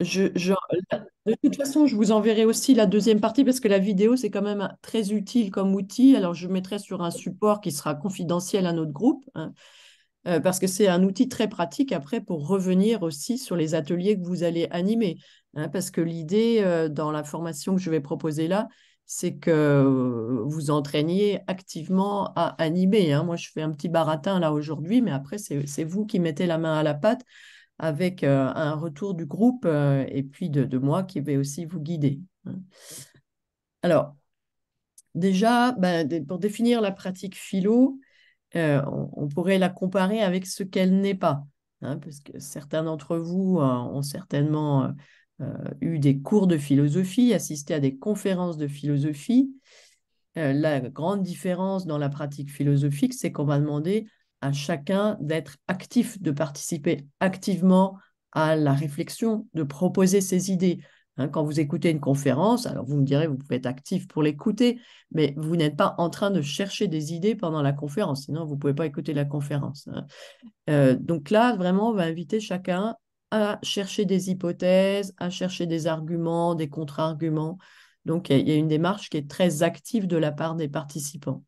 Je, de toute façon, je vous enverrai aussi la deuxième partie parce que la vidéo, c'est quand même très utile comme outil. Alors, je mettrai sur un support qui sera confidentiel à notre groupe, hein, euh, parce que c'est un outil très pratique après pour revenir aussi sur les ateliers que vous allez animer. Hein, parce que l'idée euh, dans la formation que je vais proposer là, c'est que vous entraîniez activement à animer. Hein. Moi, je fais un petit baratin là aujourd'hui, mais après, c'est vous qui mettez la main à la pâte avec euh, un retour du groupe euh, et puis de, moi qui vais aussi vous guider. Hein. Alors, déjà, ben, pour définir la pratique philo, euh, on, pourrait la comparer avec ce qu'elle n'est pas, hein, parce que certains d'entre vous ont certainement eu des cours de philosophie, assisté à des conférences de philosophie. la grande différence dans la pratique philosophique, c'est qu'on va demander à chacun d'être actif, de participer activement à la réflexion, de proposer ses idées. Hein, quand vous écoutez une conférence, alors vous me direz, vous pouvez être actif pour l'écouter, mais vous n'êtes pas en train de chercher des idées pendant la conférence, sinon vous ne pouvez pas écouter la conférence. Hein. Euh, donc là, vraiment, on va inviter chacun à chercher des hypothèses, à chercher des arguments, des contre-arguments. Donc il y, a une démarche qui est très active de la part des participants.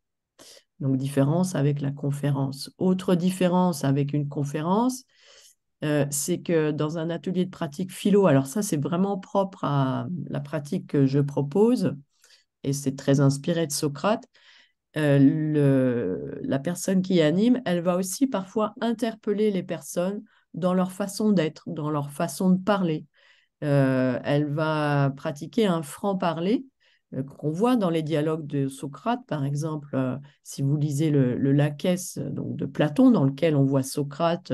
Donc, différence avec la conférence. Autre différence avec une conférence, euh, c'est que dans un atelier de pratique philo, alors ça, c'est vraiment propre à la pratique que je propose, et c'est très inspiré de Socrate. Euh, la personne qui anime, elle va aussi parfois interpeller les personnes dans leur façon d'être, dans leur façon de parler. Euh, elle va pratiquer un franc-parler euh, qu'on voit dans les dialogues de Socrate, par exemple, euh, si vous lisez le, le euh, donc de Platon, dans lequel on voit Socrate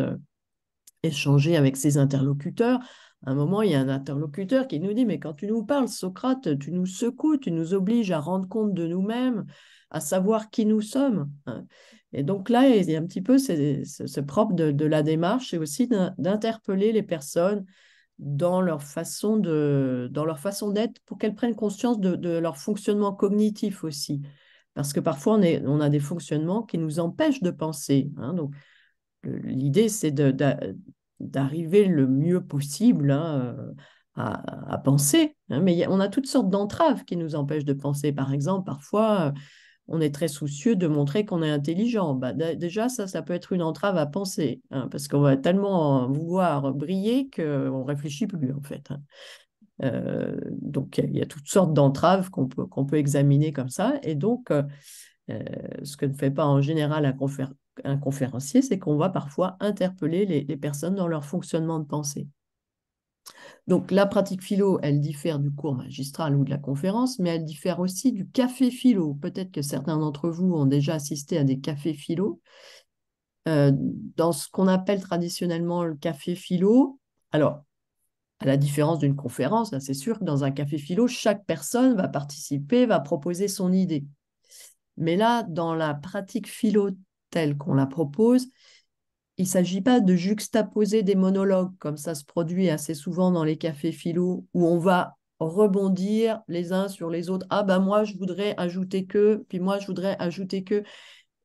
échanger avec ses interlocuteurs, à un moment, il y a un interlocuteur qui nous dit, mais quand tu nous parles, Socrate, tu nous secoues, tu nous obliges à rendre compte de nous-mêmes, à savoir qui nous sommes. Hein. Et donc là, il y a un petit peu, c'est propre de, de la démarche, c'est aussi d'interpeller les personnes dans leur façon de, dans leur façon d'être, pour qu'elles prennent conscience de, leur fonctionnement cognitif aussi. Parce que parfois, on, est, on a des fonctionnements qui nous empêchent de penser. Hein. donc, l'idée, c'est d'arriver le mieux possible hein, euh, à, penser. Hein. mais on a toutes sortes d'entraves qui nous empêchent de penser. Par exemple, parfois, euh, on est très soucieux de montrer qu'on est intelligent. Bah, déjà, ça, ça peut être une entrave à penser, hein, parce qu'on va tellement vouloir briller qu'on ne réfléchit plus, en fait. Hein. Euh, donc, il y, a toutes sortes d'entraves qu'on peut, peut, examiner comme ça. Et donc, euh, ce que ne fait pas en général un, conférencier, c'est qu'on va parfois interpeller les personnes dans leur fonctionnement de pensée. Donc la pratique philo, elle diffère du cours magistral ou de la conférence, mais elle diffère aussi du café philo. Peut-être que certains d'entre vous ont déjà assisté à des cafés philo. Euh, dans ce qu'on appelle traditionnellement le café philo, alors, à la différence d'une conférence, c'est sûr que dans un café philo, chaque personne va participer, va proposer son idée. Mais là, dans la pratique philo telle qu'on la propose, il ne s'agit pas de juxtaposer des monologues, comme ça se produit assez souvent dans les cafés philo, où on va rebondir les uns sur les autres. Ah ben moi, je voudrais ajouter que, puis moi, je voudrais ajouter que.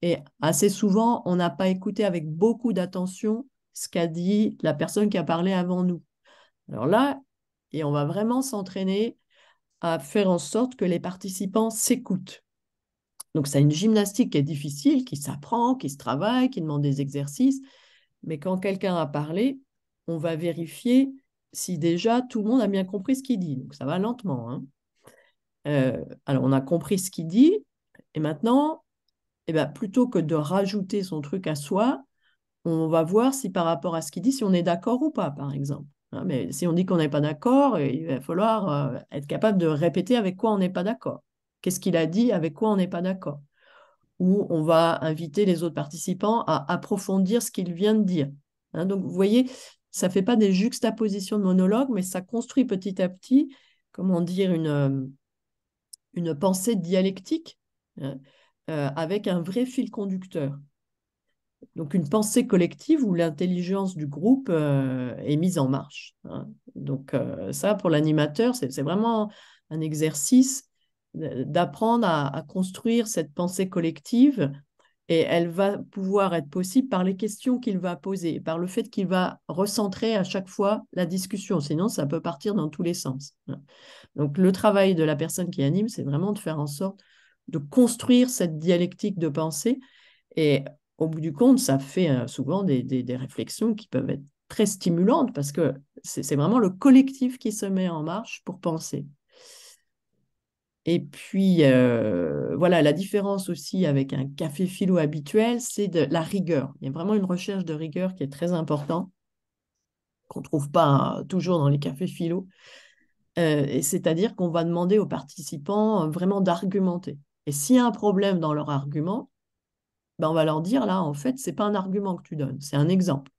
Et assez souvent, on n'a pas écouté avec beaucoup d'attention ce qu'a dit la personne qui a parlé avant nous. Alors là, et on va vraiment s'entraîner à faire en sorte que les participants s'écoutent. Donc, c'est une gymnastique qui est difficile, qui s'apprend, qui se travaille, qui demande des exercices, mais quand quelqu'un a parlé, on va vérifier si déjà tout le monde a bien compris ce qu'il dit. Donc ça va lentement. Hein. Euh, alors on a compris ce qu'il dit, et maintenant, eh ben, plutôt que de rajouter son truc à soi, on va voir si par rapport à ce qu'il dit, si on est d'accord ou pas, par exemple. Hein. mais si on dit qu'on n'est pas d'accord, il va falloir euh, être capable de répéter avec quoi on n'est pas d'accord. Qu'est-ce qu'il a dit, avec quoi on n'est pas d'accord où on va inviter les autres participants à approfondir ce qu'ils viennent de dire. Hein. donc, vous voyez, ça ne fait pas des juxtapositions de monologues, mais ça construit petit à petit, comment dire, une, euh, une pensée dialectique hein, euh, avec un vrai fil conducteur. Donc, une pensée collective où l'intelligence du groupe euh, est mise en marche. Hein. Donc, ça, pour l'animateur, c'est vraiment un exercice d'apprendre à, construire cette pensée collective et elle va pouvoir être possible par les questions qu'il va poser, par le fait qu'il va recentrer à chaque fois la discussion. Sinon, ça peut partir dans tous les sens. Donc, le travail de la personne qui anime, c'est vraiment de faire en sorte de construire cette dialectique de pensée. Et au bout du compte, ça fait euh, souvent des réflexions qui peuvent être très stimulantes parce que c'est vraiment le collectif qui se met en marche pour penser. Et puis, euh, voilà, la différence aussi avec un café philo habituel, c'est de la rigueur. Il y a vraiment une recherche de rigueur qui est très importante, qu'on ne trouve pas toujours dans les cafés philo. Euh, et c'est-à-dire qu'on va demander aux participants euh, vraiment d'argumenter. Et s'il y a un problème dans leur argument, ben on va leur dire là, en fait, ce n'est pas un argument que tu donnes, c'est un exemple.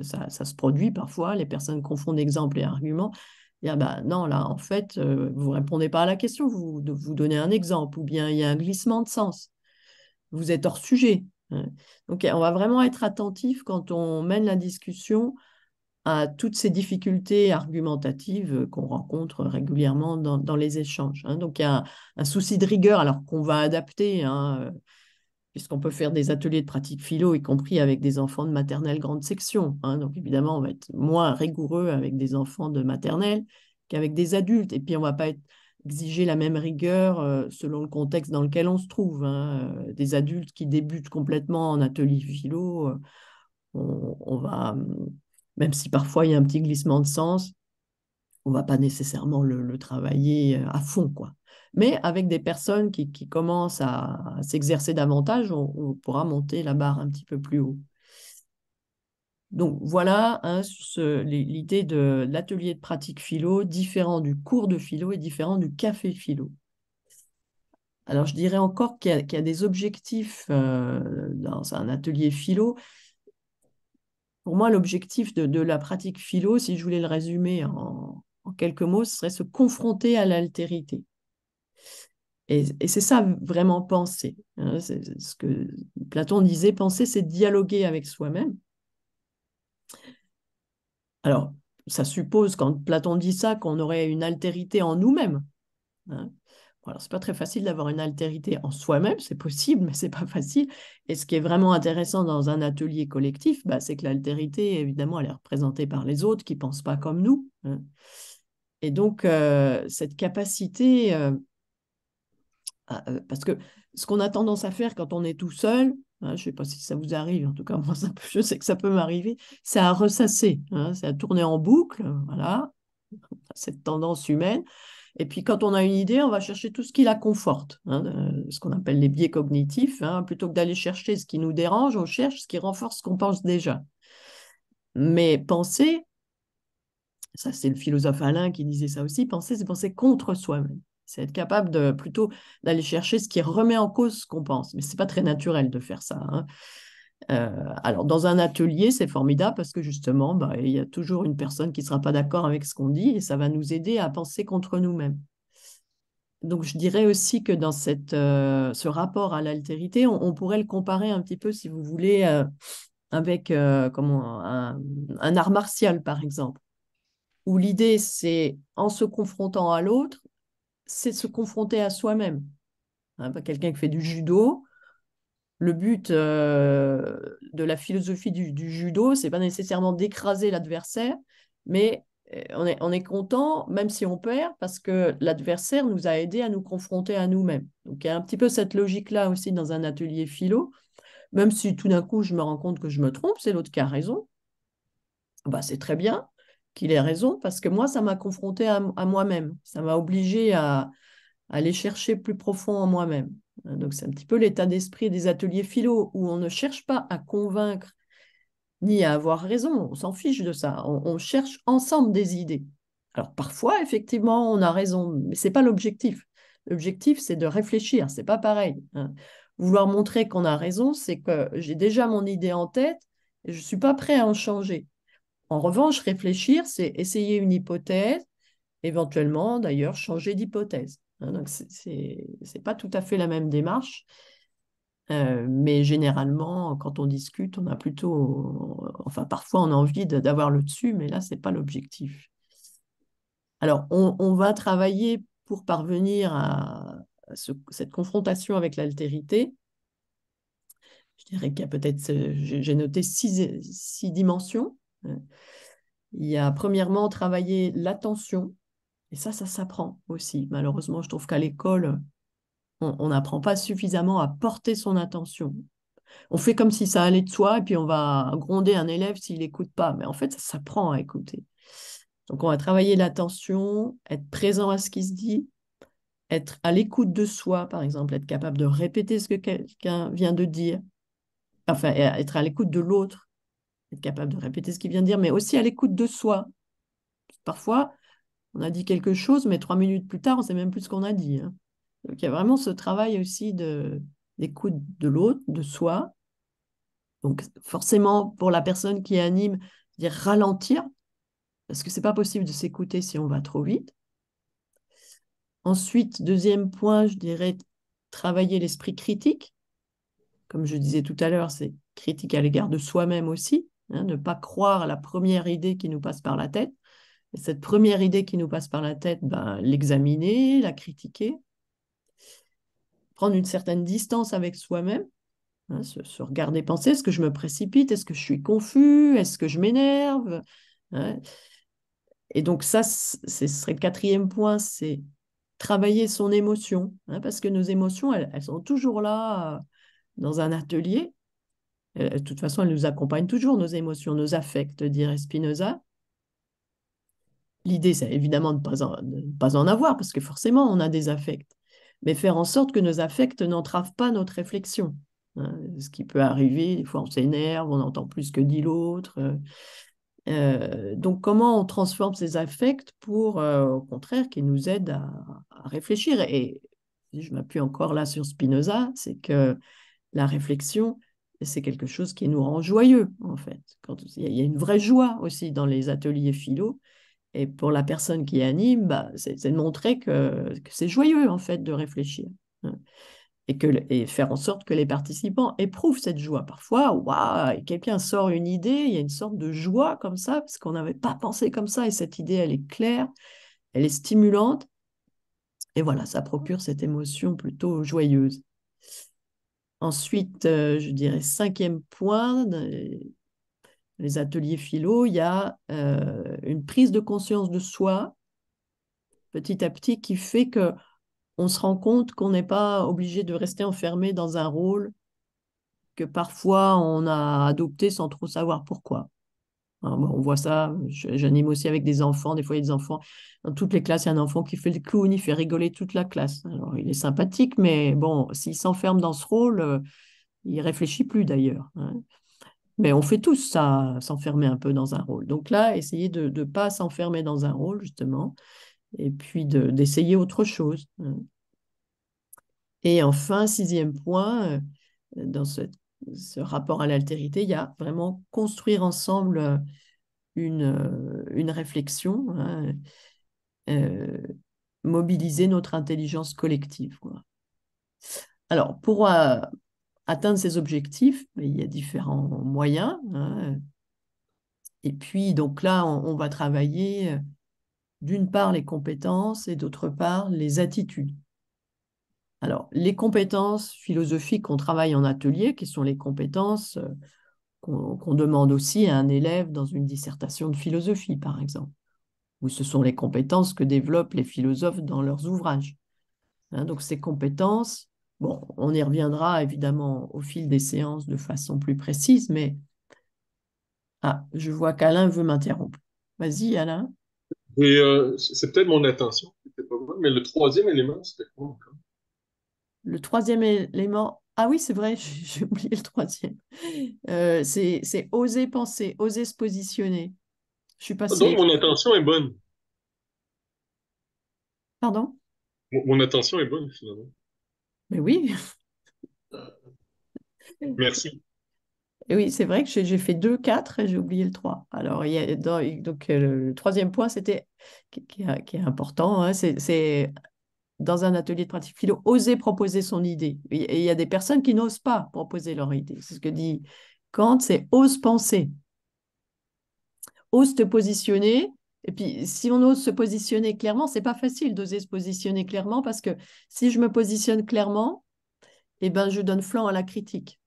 ça se produit parfois, les personnes confondent exemple et argument. Bah, non, là, en fait, euh, vous ne répondez pas à la question, vous, vous donnez un exemple, ou bien il y a un glissement de sens, vous êtes hors sujet. Hein. Donc, on va vraiment être attentif quand on mène la discussion à toutes ces difficultés argumentatives qu'on rencontre régulièrement dans, les échanges. Hein. Donc, il y a un, souci de rigueur, alors qu'on va adapter. Hein, qu'on peut faire des ateliers de pratique philo, y compris avec des enfants de maternelle grande section. Hein. Donc évidemment, on va être moins rigoureux avec des enfants de maternelle qu'avec des adultes. Et puis, on ne va pas exiger la même rigueur euh, selon le contexte dans lequel on se trouve. Hein. Euh, des adultes qui débutent complètement en atelier philo, euh, on, va, mm, même si parfois il y a un petit glissement de sens, on ne va pas nécessairement le, le travailler à fond. quoi. Mais avec des personnes qui, commencent à, s'exercer davantage, on, pourra monter la barre un petit peu plus haut. Donc voilà hein, l'idée de l'atelier de pratique philo, différent du cours de philo et différent du café philo. Alors je dirais encore qu'il y, a des objectifs euh, dans un atelier philo. Pour moi, l'objectif de, la pratique philo, si je voulais le résumer en, en quelques mots, ce serait se confronter à l'altérité. Et, c'est ça vraiment penser. Hein. c'est ce que Platon disait, penser, c'est dialoguer avec soi-même. Alors, ça suppose, quand Platon dit ça, qu'on aurait une altérité en nous-mêmes. Hein. Alors, c'est pas très facile d'avoir une altérité en soi-même, c'est possible, mais c'est pas facile. Et ce qui est vraiment intéressant dans un atelier collectif, bah, c'est que l'altérité, évidemment, elle est représentée par les autres qui pensent pas comme nous. Hein. Et donc, euh, cette capacité euh, ah, euh, parce que ce qu'on a tendance à faire quand on est tout seul, hein, je ne sais pas si ça vous arrive, en tout cas moi je sais que ça peut m'arriver, c'est à ressasser, hein, c'est à tourner en boucle, voilà, cette tendance humaine. Et puis quand on a une idée, on va chercher tout ce qui la conforte, hein, euh, ce qu'on appelle les biais cognitifs. Plutôt que d'aller chercher ce qui nous dérange, on cherche ce qui renforce ce qu'on pense déjà. Mais penser, ça c'est le philosophe Alain qui disait ça aussi, penser c'est penser contre soi-même. C'est être capable de plutôt d'aller chercher ce qui remet en cause ce qu'on pense. Mais ce n'est pas très naturel de faire ça. Hein. Euh, alors, dans un atelier, c'est formidable parce que justement, bah, il y a toujours une personne qui ne sera pas d'accord avec ce qu'on dit et ça va nous aider à penser contre nous-mêmes. Donc, je dirais aussi que dans cette, euh, ce rapport à l'altérité, on, pourrait le comparer un petit peu, si vous voulez, euh, avec comment, un, un art martial, par exemple, où l'idée, c'est en se confrontant à l'autre, c'est se confronter à soi-même. Hein, quelqu'un qui fait du judo, le but euh, de la philosophie du, du judo, c'est pas nécessairement d'écraser l'adversaire, mais euh, on est, content, même si on perd, parce que l'adversaire nous a aidés à nous confronter à nous-mêmes. Donc il y a un petit peu cette logique-là aussi dans un atelier philo, même si tout d'un coup je me rends compte que je me trompe, c'est l'autre qui a raison. Bah, c'est très bien, qu'il ait raison, parce que moi, ça m'a confronté à, moi-même. Ça m'a obligé à, aller chercher plus profond en moi-même. Hein, donc, c'est un petit peu l'état d'esprit des ateliers philo, où on ne cherche pas à convaincre ni à avoir raison. On s'en fiche de ça. On, cherche ensemble des idées. Alors, parfois, effectivement, on a raison, mais ce n'est pas l'objectif. L'objectif, c'est de réfléchir. C'est pas pareil. Hein. Vouloir montrer qu'on a raison, c'est que j'ai déjà mon idée en tête et je ne suis pas prêt à en changer. En revanche, réfléchir, c'est essayer une hypothèse, éventuellement d'ailleurs changer d'hypothèse. Hein. donc, ce n'est pas tout à fait la même démarche. Euh, mais généralement, quand on discute, on a plutôt, enfin parfois on a envie d'avoir le dessus, mais là, ce n'est pas l'objectif. Alors, on, va travailler pour parvenir à cette confrontation avec l'altérité. Je dirais qu'il y a peut-être, j'ai noté six, six dimensions. Il y a premièrement travailler l'attention, et ça, ça s'apprend aussi. Malheureusement, je trouve qu'à l'école, on n'apprend pas suffisamment à porter son attention. On fait comme si ça allait de soi, et puis on va gronder un élève s'il n'écoute pas. Mais en fait, ça s'apprend à écouter. Donc, on va travailler l'attention, être présent à ce qui se dit, être à l'écoute de soi, par exemple, être capable de répéter ce que quelqu'un vient de dire, enfin, être à l'écoute de l'autre, être capable de répéter ce qu'il vient de dire, mais aussi à l'écoute de soi. Parfois, on a dit quelque chose, mais trois minutes plus tard, on ne sait même plus ce qu'on a dit. Hein. Donc il y a vraiment ce travail aussi d'écoute de l'autre, de, soi. Donc forcément, pour la personne qui anime, dire ralentir, parce que ce n'est pas possible de s'écouter si on va trop vite. Ensuite, deuxième point, je dirais travailler l'esprit critique. Comme je disais tout à l'heure, c'est critique à l'égard de soi-même aussi. Hein, ne pas croire à la première idée qui nous passe par la tête. Et cette première idée qui nous passe par la tête, ben, l'examiner, la critiquer, prendre une certaine distance avec soi-même, hein, se, regarder penser, est-ce que je me précipite, est-ce que je suis confus, est-ce que je m'énerve hein. Et donc ça, ce serait le quatrième point, c'est travailler son émotion, parce que nos émotions, elles, sont toujours là euh, dans un atelier, euh, de toute façon, elles nous accompagnent toujours, nos émotions, nos affects, dirait Spinoza. L'idée, c'est évidemment de ne pas, en, avoir, parce que forcément, on a des affects, mais faire en sorte que nos affects n'entravent pas notre réflexion. Hein. ce qui peut arriver, des fois on s'énerve, on entend plus que dit l'autre. Euh, euh, donc comment on transforme ces affects pour, au contraire, qu'ils nous aident à réfléchir Et je m'appuie encore là sur Spinoza, c'est que la réflexion, et c'est quelque chose qui nous rend joyeux, en fait. quand Il y a une vraie joie aussi dans les ateliers philo. Et pour la personne qui anime, bah, c'est de montrer que, c'est joyeux, en fait, de réfléchir. Hein. Et, que, et faire en sorte que les participants éprouvent cette joie. Parfois, et quelqu'un sort une idée, il y a une sorte de joie comme ça, parce qu'on n'avait pas pensé comme ça, et cette idée, elle est claire, elle est stimulante. Et voilà, ça procure cette émotion plutôt joyeuse. Ensuite, euh, je dirais cinquième point, les ateliers philo, il y a euh, une prise de conscience de soi petit à petit qui fait que on se rend compte qu'on n'est pas obligé de rester enfermé dans un rôle que parfois on a adopté sans trop savoir pourquoi. Hein, bah, on voit ça, j'anime aussi avec des enfants, des fois il des enfants, dans toutes les classes, il y a un enfant qui fait le clown, il fait rigoler toute la classe. Alors il est sympathique, mais bon, s'il s'enferme dans ce rôle, euh, il réfléchit plus d'ailleurs. Hein. Mais on fait tous ça, s'enfermer un peu dans un rôle. Donc là, essayer de ne pas s'enfermer dans un rôle, justement, et puis d'essayer autre chose. Hein. Et enfin, sixième point, euh, dans cette ce rapport à l'altérité, il y a vraiment construire ensemble euh, une, euh, une réflexion, hein, euh, mobiliser notre intelligence collective. Alors, pour atteindre ces objectifs, ben, il y a différents moyens. Hein. et puis, donc là, on va travailler d'une part les compétences et d'autre part les attitudes. Alors, les compétences philosophiques qu'on travaille en atelier, qui sont les compétences euh, qu'on demande aussi à un élève dans une dissertation de philosophie, par exemple, ou ce sont les compétences que développent les philosophes dans leurs ouvrages. Hein. donc, ces compétences, bon, on y reviendra évidemment au fil des séances de façon plus précise, mais ah, je vois qu'Alain veut m'interrompre. Vas-y, Alain. Euh, c'est peut-être mon attention, mais le troisième élément, c'était quoi encore le troisième élément, ah oui, c'est vrai, j'ai oublié le troisième, euh, c'est oser penser, oser se positionner. Je suis passée... Ah, donc, mon intention est bonne. Pardon mon, attention intention est bonne, finalement. Mais oui. Merci. Et oui, c'est vrai que j'ai fait deux, quatre, et j'ai oublié le trois. Alors, il y a, donc, euh, le, troisième point, c'était qui, est important, hein, c'est dans un atelier de pratique philo, oser proposer son idée. Et il y a des personnes qui n'osent pas proposer leur idée. C'est ce que dit Kant, c'est ose penser. Ose te positionner. Et puis, si on ose se positionner clairement, c'est pas facile d'oser se positionner clairement parce que si je me positionne clairement, eh ben, je donne flanc à la critique.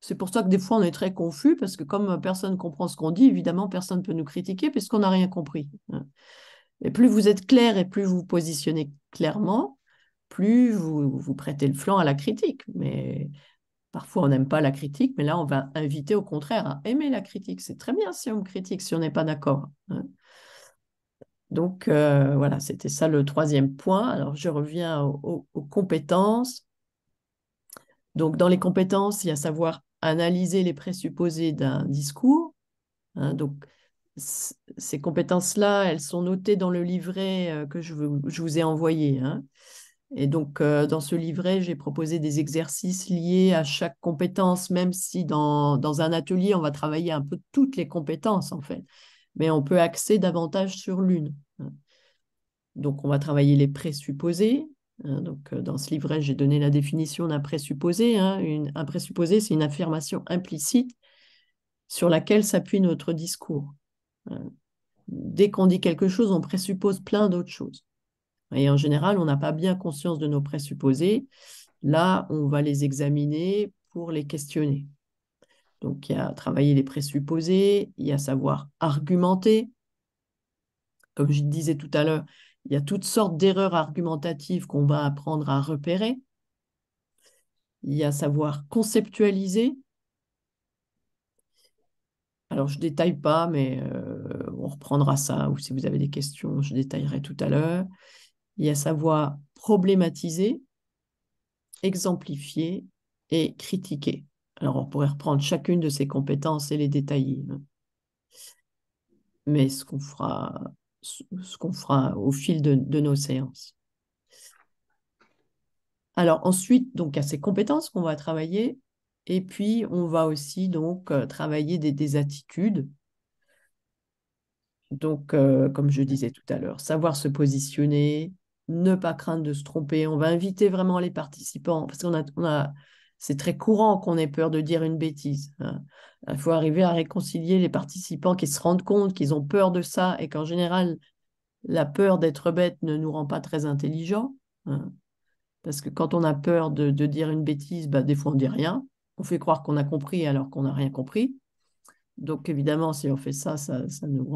C'est pour ça que des fois, on est très confus parce que comme personne comprend ce qu'on dit, évidemment, personne ne peut nous critiquer puisqu'on n'a rien compris. Hein. Et plus vous êtes clair et plus vous vous positionnez clairement, plus vous, vous prêtez le flanc à la critique. Mais parfois, on n'aime pas la critique, mais là, on va inviter au contraire à aimer la critique. C'est très bien si on critique, si on n'est pas d'accord. Hein. Donc euh, voilà, c'était ça le troisième point. Alors je reviens aux, compétences. Donc dans les compétences, il y a savoir analyser les présupposés d'un discours. Hein. donc ces compétences-là, elles sont notées dans le livret euh, que je, vous ai envoyé. Hein. Et donc, euh, dans ce livret, j'ai proposé des exercices liés à chaque compétence, même si dans, un atelier, on va travailler un peu toutes les compétences, en fait. Mais on peut axer davantage sur l'une. Hein. Donc, on va travailler les présupposés. Hein. Donc, euh, dans ce livret, j'ai donné la définition d'un présupposé. un présupposé, c'est une affirmation implicite sur laquelle s'appuie notre discours. Euh, dès qu'on dit quelque chose, on présuppose plein d'autres choses. Et en général, on n'a pas bien conscience de nos présupposés. Là, on va les examiner pour les questionner. Donc, il y a travailler les présupposés, il y a savoir argumenter. Comme je disais tout à l'heure, il y a toutes sortes d'erreurs argumentatives qu'on va apprendre à repérer. Il y a savoir conceptualiser, alors, je ne détaille pas, mais euh, on reprendra ça, ou si vous avez des questions, je détaillerai tout à l'heure. Il y a savoir problématiser, exemplifier et critiquer. Alors, on pourrait reprendre chacune de ces compétences et les détailler. Hein. Mais ce qu'on fera, ce qu'on fera au fil de, de, nos séances. Alors ensuite, donc à ces compétences qu'on va travailler, et puis, on va aussi donc euh, travailler des, attitudes. Donc, euh, comme je disais tout à l'heure, savoir se positionner, ne pas craindre de se tromper. On va inviter vraiment les participants parce qu'on a, c'est très courant qu'on ait peur de dire une bêtise. Hein. Il faut arriver à réconcilier les participants qui se rendent compte qu'ils ont peur de ça et qu'en général, la peur d'être bête ne nous rend pas très intelligents. Hein. Parce que quand on a peur de, dire une bêtise, bah, des fois on dit rien on fait croire qu'on a compris alors qu'on n'a rien compris. Donc évidemment, si on fait ça, ça ne nous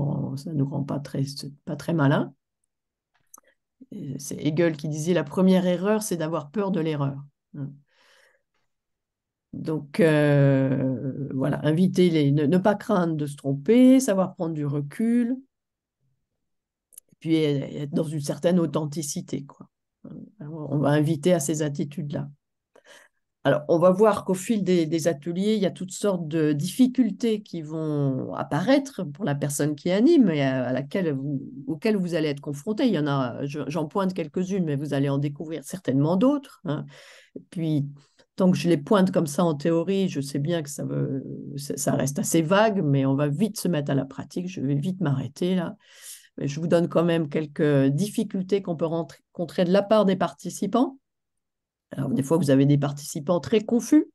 rend, pas, très, pas malin. C'est Hegel qui disait la première erreur, c'est d'avoir peur de l'erreur. Donc euh, voilà, inviter les, ne, pas craindre de se tromper, savoir prendre du recul, puis être dans une certaine authenticité. Quoi. On va inviter à ces attitudes-là on va voir qu'au fil des, ateliers, il y a toutes sortes de difficultés qui vont apparaître pour la personne qui anime et à, laquelle vous, auxquelles vous allez être confronté. Il y en a, j'en pointe quelques-unes, mais vous allez en découvrir certainement d'autres. Hein. Puis, tant que je les pointe comme ça en théorie, je sais bien que ça, reste assez vague, mais on va vite se mettre à la pratique. Je vais vite m'arrêter là. je vous donne quand même quelques difficultés qu'on peut rencontrer de la part des participants. Alors, des fois, vous avez des participants très confus.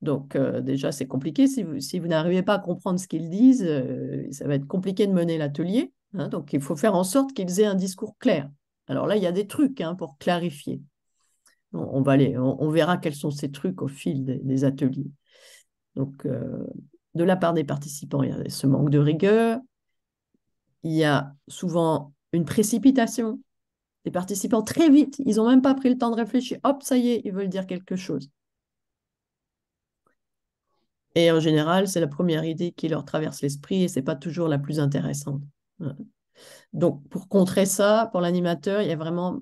Donc, euh, déjà, c'est compliqué. Si vous, n'arrivez pas à comprendre ce qu'ils disent, euh, ça va être compliqué de mener l'atelier. Hein. donc, il faut faire en sorte qu'ils aient un discours clair. Alors là, il y a des trucs hein, pour clarifier. On, va aller, on, verra quels sont ces trucs au fil des, ateliers. Donc, euh, de la part des participants, il y a ce manque de rigueur. Il y a souvent une précipitation les participants, très vite, ils n'ont même pas pris le temps de réfléchir. Hop, ça y est, ils veulent dire quelque chose. Et en général, c'est la première idée qui leur traverse l'esprit et ce n'est pas toujours la plus intéressante. Donc, pour contrer ça, pour l'animateur, il y a vraiment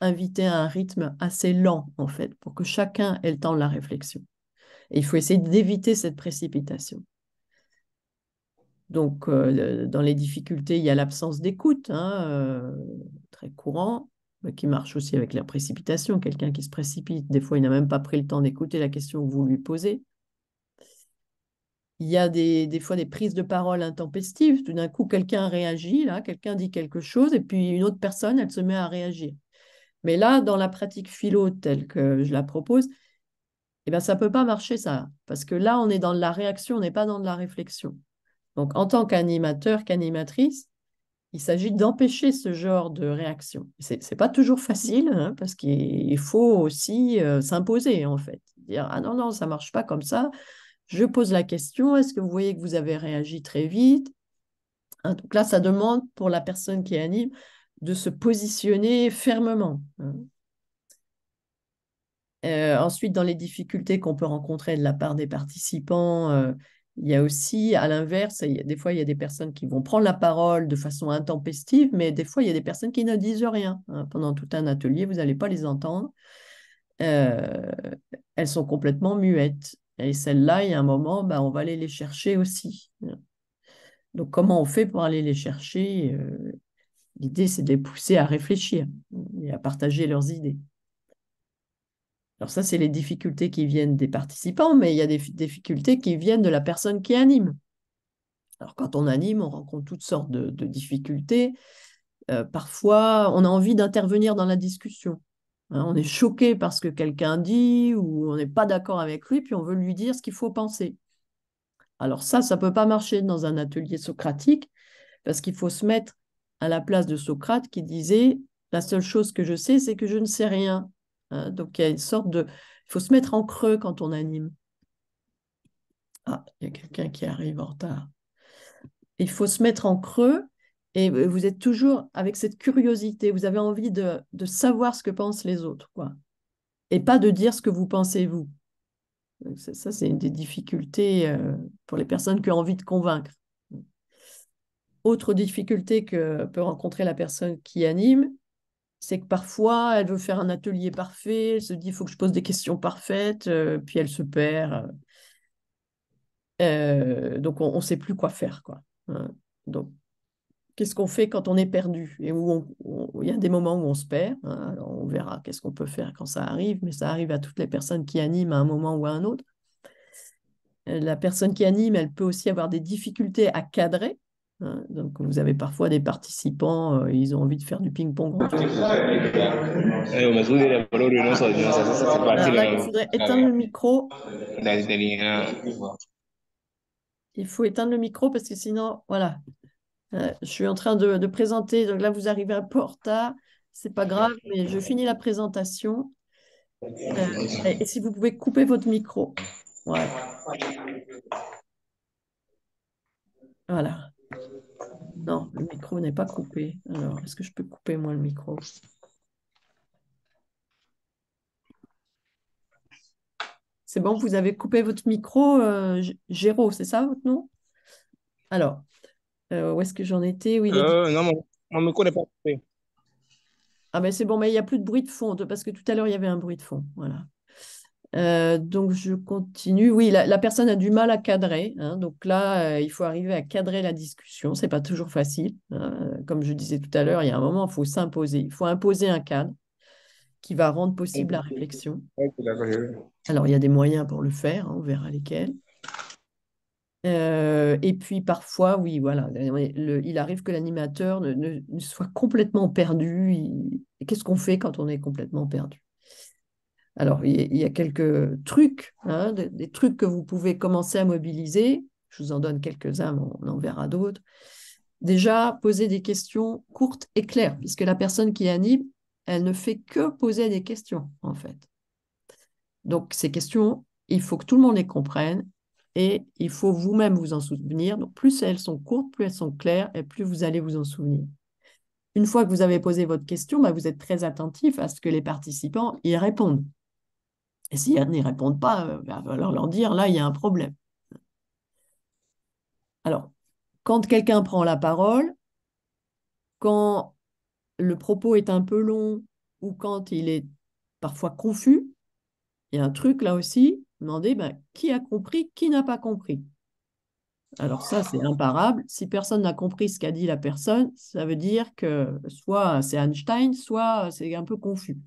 invité à un rythme assez lent, en fait, pour que chacun ait le temps de la réflexion. Et il faut essayer d'éviter cette précipitation. Donc, euh, dans les difficultés, il y a l'absence d'écoute, hein, euh, très courant, euh, qui marche aussi avec la précipitation. Quelqu'un qui se précipite, des fois, il n'a même pas pris le temps d'écouter la question que vous lui posez. Il y a des, fois des prises de parole intempestives. Tout d'un coup, quelqu'un réagit, là, quelqu'un dit quelque chose, et puis une autre personne, elle se met à réagir. Mais là, dans la pratique philo telle que je la propose, eh ben, ça ne peut pas marcher, ça. Parce que là, on est dans de la réaction, on n'est pas dans de la réflexion. Donc, en tant qu'animateur, qu'animatrice, il s'agit d'empêcher ce genre de réaction. Ce n'est pas toujours facile, hein, parce qu'il faut aussi euh, s'imposer, en fait. Dire, ah non, non, ça ne marche pas comme ça. Je pose la question, est-ce que vous voyez que vous avez réagi très vite hein, Donc là, ça demande pour la personne qui anime de se positionner fermement. Hein. Euh, ensuite, dans les difficultés qu'on peut rencontrer de la part des participants, euh, il y a aussi, à l'inverse, des fois, il y a des personnes qui vont prendre la parole de façon intempestive, mais des fois, il y a des personnes qui ne disent rien. Hein. Pendant tout un atelier, vous n'allez pas les entendre. Euh, elles sont complètement muettes. Et celles-là, il y a un moment, bah, on va aller les chercher aussi. Hein. Donc, comment on fait pour aller les chercher euh, L'idée, c'est de les pousser à réfléchir et à partager leurs idées. Alors ça, c'est les difficultés qui viennent des participants, mais il y a des difficultés qui viennent de la personne qui anime. Alors quand on anime, on rencontre toutes sortes de, difficultés. Euh, parfois, on a envie d'intervenir dans la discussion. Hein. on est choqué par ce que quelqu'un dit ou on n'est pas d'accord avec lui, puis on veut lui dire ce qu'il faut penser. Alors ça, ça ne peut pas marcher dans un atelier socratique parce qu'il faut se mettre à la place de Socrate qui disait, la seule chose que je sais, c'est que je ne sais rien. Euh, donc il y a une sorte de... Il faut se mettre en creux quand on anime. Ah, il y a quelqu'un qui arrive en retard. Il faut se mettre en creux et vous êtes toujours avec cette curiosité. Vous avez envie de, savoir ce que pensent les autres, quoi. Et pas de dire ce que vous pensez vous. ça, c'est une des difficultés euh, pour les personnes qui ont envie de convaincre. Autre difficulté que peut rencontrer la personne qui anime, c'est que parfois, elle veut faire un atelier parfait, elle se dit, il faut que je pose des questions parfaites, euh, puis elle se perd. Euh, euh, donc, on ne sait plus quoi faire. Quoi. Hein. Donc, qu'est-ce qu'on fait quand on est perdu Et où il y a des moments où on se perd. Hein, on verra qu'est-ce qu'on peut faire quand ça arrive, mais ça arrive à toutes les personnes qui animent à un moment ou à un autre. La personne qui anime, elle peut aussi avoir des difficultés à cadrer Hein. donc, vous avez parfois des participants, euh, ils ont envie de faire du ping-pong. Ah, euh, eh, il faudrait éteindre le micro. Hein. Il faut éteindre le micro parce que sinon, voilà. Euh, je suis en train de, présenter, donc là, vous arrivez un peu en retard. C'est pas grave, mais je finis la présentation. et, si vous pouvez couper votre micro. Voilà. Non, le micro n'est pas coupé. Alors, est-ce que je peux couper moi le micro C'est bon, vous avez coupé votre micro, euh, Géraud, c'est ça votre nom Alors, euh, où est-ce que j'en étais oui, euh, Non, mon, micro n'est pas coupé. Ah, mais ben, c'est bon, mais il n'y a plus de bruit de fond, parce que tout à l'heure, il y avait un bruit de fond. Voilà. Euh, donc je continue. Oui, la, personne a du mal à cadrer. Hein. donc là, euh, il faut arriver à cadrer la discussion. C'est pas toujours facile. Hein. Comme je disais tout à l'heure, il y a un moment, il faut s'imposer. Il faut imposer un cadre qui va rendre possible la réflexion. Alors il y a des moyens pour le faire. Hein, on verra lesquels. Euh, et puis parfois, oui, voilà, il arrive que l'animateur ne, soit complètement perdu. Qu'est-ce qu'on fait quand on est complètement perdu alors, il y, a quelques trucs, hein, des, trucs que vous pouvez commencer à mobiliser. Je vous en donne quelques-uns, mais on en verra d'autres. Déjà, poser des questions courtes et claires, puisque la personne qui anime, elle ne fait que poser des questions, en fait. Donc, ces questions, il faut que tout le monde les comprenne et il faut vous-même vous en souvenir. Donc, plus elles sont courtes, plus elles sont claires et plus vous allez vous en souvenir une fois que vous avez posé votre question, bah, vous êtes très attentif à ce que les participants y répondent. Et s'ils n'y répondent pas, il euh, bah, va falloir leur dire, là, il y a un problème. Alors, quand quelqu'un prend la parole, quand le propos est un peu long ou quand il est parfois confus, il y a un truc là aussi, demandez bah, « qui a compris, qui n'a pas compris. Alors ça, c'est imparable. Si personne n'a compris ce qu'a dit la personne, ça veut dire que soit c'est Einstein, soit c'est un peu confus.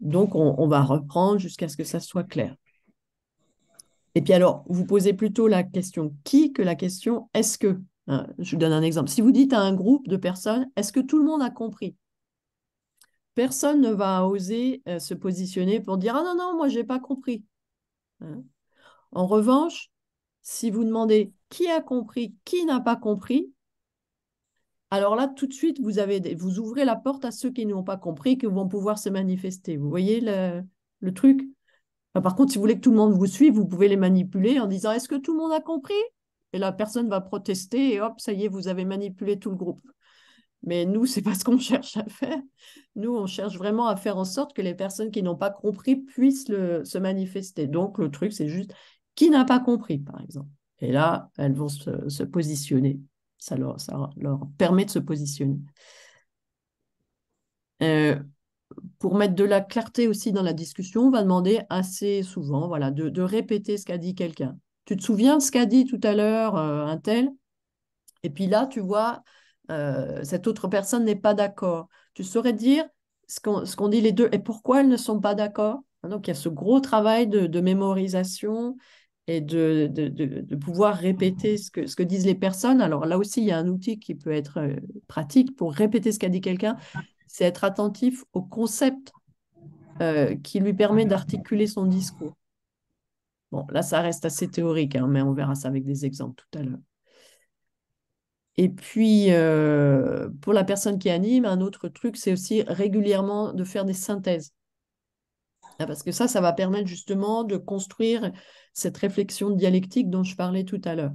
Donc, on, va reprendre jusqu'à ce que ça soit clair. Et puis alors, vous posez plutôt la question qui que la question est-ce que. Hein je vous donne un exemple. Si vous dites à un groupe de personnes, est-ce que tout le monde a compris Personne ne va oser euh, se positionner pour dire Ah non, non, moi, je n'ai pas compris. Hein en revanche, si vous demandez qui a compris, qui n'a pas compris, alors là, tout de suite, vous, avez ouvrez la porte à ceux qui n'ont pas compris que vont pouvoir se manifester. Vous voyez le, truc Par contre, si vous voulez que tout le monde vous suive, vous pouvez les manipuler en disant Est-ce que tout le monde a compris Et la personne va protester et hop, ça y est, vous avez manipulé tout le groupe. Mais nous, c'est pas ce qu'on cherche à faire. Nous, on cherche vraiment à faire en sorte que les personnes qui n'ont pas compris puissent se manifester. Donc, le truc, c'est juste qui n'a pas compris, par exemple. Et là, elles vont se positionner. Ça leur, permet de se positionner. Euh, pour mettre de la clarté aussi dans la discussion, on va demander assez souvent voilà, de, répéter ce qu'a dit quelqu'un. Tu te souviens de ce qu'a dit tout à l'heure euh, un tel Et puis là, tu vois, euh, cette autre personne n'est pas d'accord. Tu saurais dire ce qu'on dit les deux et pourquoi elles ne sont pas d'accord. Donc, il y a ce gros travail de mémorisation et de, de, pouvoir répéter ce que, ce que disent les personnes. Alors là aussi, il y a un outil qui peut être euh, pratique pour répéter ce qu'a dit quelqu'un, c'est être attentif au concept euh, qui lui permet d'articuler son discours. Bon, là, ça reste assez théorique, hein, mais on verra ça avec des exemples tout à l'heure. Et puis, euh, pour la personne qui anime, un autre truc, c'est aussi régulièrement de faire des synthèses. Ah, parce que ça, ça va permettre justement de construire cette réflexion dialectique dont je parlais tout à l'heure.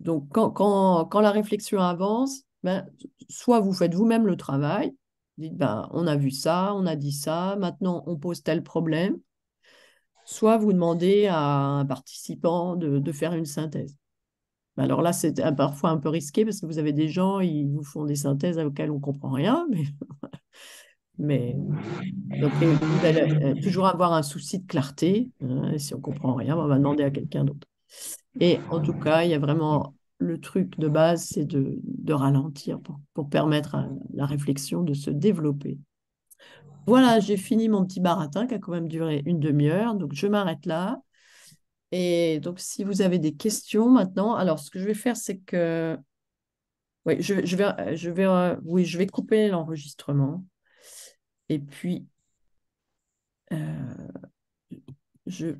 Donc, quand, la réflexion avance, ben, soit vous faites vous-même le travail, dites, ben, on a vu ça, on a dit ça, maintenant on pose tel problème, soit vous demandez à un participant de, faire une synthèse. Ben, alors là, c'est parfois un peu risqué parce que vous avez des gens, ils vous font des synthèses auxquelles on ne comprend rien, mais Mais vous ben, euh, allez toujours avoir un souci de clarté. Hein, si on comprend rien, ben, on va demander à quelqu'un d'autre. Et en tout cas, il y a vraiment le truc de base, c'est de, de, ralentir pour, permettre à la réflexion de se développer. Voilà, j'ai fini mon petit baratin qui a quand même duré une demi-heure, donc je m'arrête là. Et donc, si vous avez des questions maintenant, alors ce que je vais faire, c'est que je, je vais, euh, je vais, euh, oui, je vais couper l'enregistrement. Et puis, euh, je